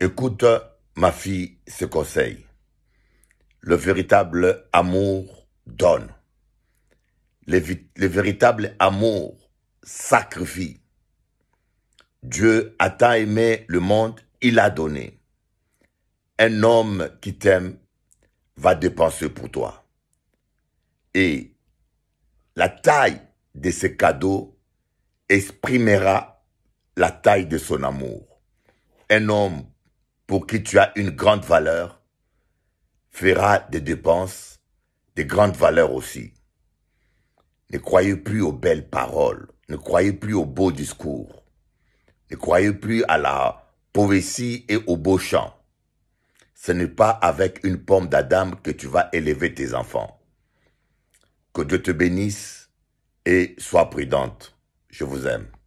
Écoute, ma fille, ce conseil. Le véritable amour donne. Le, véritable amour sacrifie. Dieu a tant aimé le monde, il a donné. Un homme qui t'aime va dépenser pour toi. Et la taille de ce cadeau exprimera la taille de son amour. Un homme pour qui tu as une grande valeur fera des dépenses de grandes valeurs aussi. Ne croyez plus aux belles paroles, ne croyez plus aux beaux discours, ne croyez plus à la poésie et aux beaux chants. Ce n'est pas avec une pomme d'Adam que tu vas élever tes enfants. Que Dieu te bénisse et sois prudente. Je vous aime.